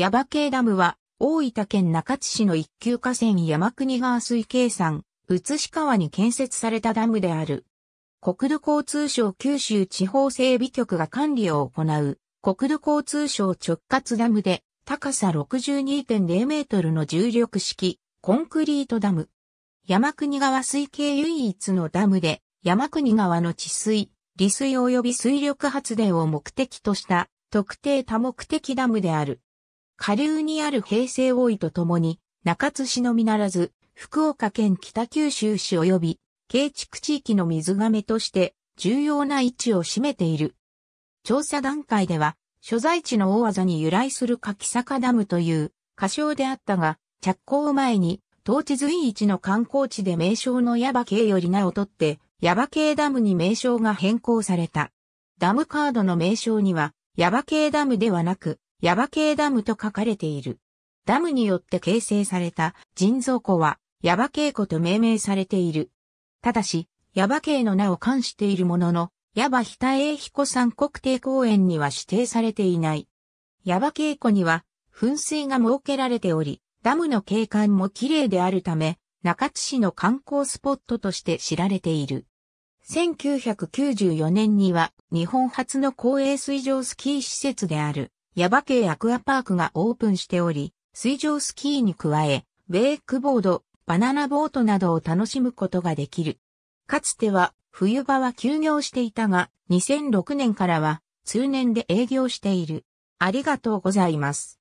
耶馬系ダムは、大分県中津市の一級河川山国川水系山、宇市川に建設されたダムである。国土交通省九州地方整備局が管理を行う、国土交通省直轄ダムで、高さ62.0メートルの重力式、コンクリートダム。山国川水系唯一のダムで、山国川の治水、利水及び水力発電を目的とした特定多目的ダムである。下流にある平成大井とともに、中津市のみならず、福岡県北九州市及び、建築地域の水亀として重要な位置を占めている。調査段階では、所在地の大技に由来する柿坂ダムという仮称であったが、着工前に、当地随一の観光地で名称の矢場系より名を取って、矢場系ダムに名称が変更された。ダムカードの名称には、矢場系ダムではなく、ヤバ系ダムと書かれている。ダムによって形成された人造湖は、ヤバ系湖と命名されている。ただし、ヤバ系の名を冠しているものの、ヤバ北英彦山国定公園には指定されていない。ヤバ系湖には、噴水が設けられており、ダムの景観も綺麗であるため、中津市の観光スポットとして知られている。1994年には日本初の公営水上スキー施設であるヤバ系アクアパークがオープンしており、水上スキーに加え、ウェイクボード、バナナボートなどを楽しむことができる。かつては冬場は休業していたが、2006年からは通年で営業している。ありがとうございます。